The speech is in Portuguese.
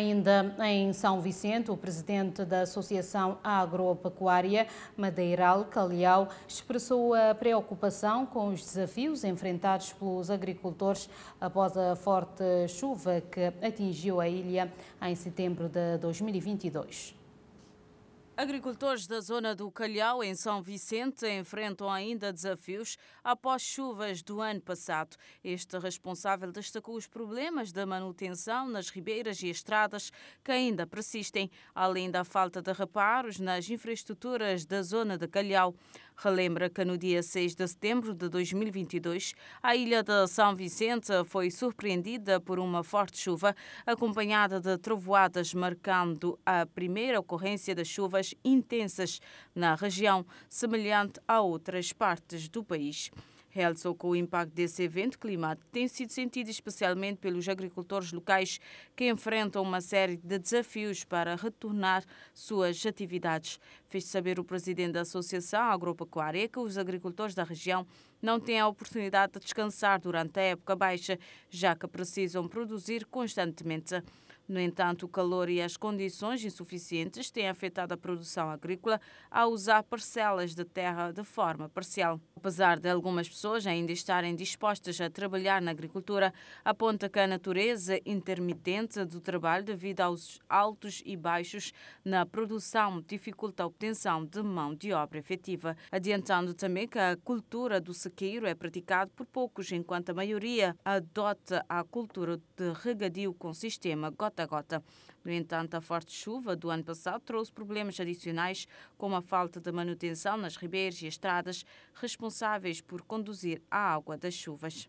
Ainda em São Vicente, o presidente da Associação Agropecuária Madeiral, Caliau, expressou a preocupação com os desafios enfrentados pelos agricultores após a forte chuva que atingiu a ilha em setembro de 2022. Agricultores da zona do Calhau, em São Vicente, enfrentam ainda desafios após chuvas do ano passado. Este responsável destacou os problemas da manutenção nas ribeiras e estradas que ainda persistem, além da falta de reparos nas infraestruturas da zona de Calhau. Relembra que no dia 6 de setembro de 2022, a ilha de São Vicente foi surpreendida por uma forte chuva, acompanhada de trovoadas, marcando a primeira ocorrência de chuvas intensas na região, semelhante a outras partes do país. Realçou que o impacto desse evento climático tem sido sentido especialmente pelos agricultores locais que enfrentam uma série de desafios para retornar suas atividades. Fez saber o presidente da Associação Agropecuária que os agricultores da região não têm a oportunidade de descansar durante a época baixa, já que precisam produzir constantemente. No entanto, o calor e as condições insuficientes têm afetado a produção agrícola a usar parcelas de terra de forma parcial. Apesar de algumas pessoas ainda estarem dispostas a trabalhar na agricultura, aponta que a natureza intermitente do trabalho, devido aos altos e baixos na produção, dificulta a obtenção de mão de obra efetiva. Adiantando também que a cultura do sequeiro é praticada por poucos, enquanto a maioria adota a cultura de regadio com sistema gota a gota. No entanto, a forte chuva do ano passado trouxe problemas adicionais, como a falta de manutenção nas ribeiras e estradas, responsáveis responsáveis por conduzir a água das chuvas.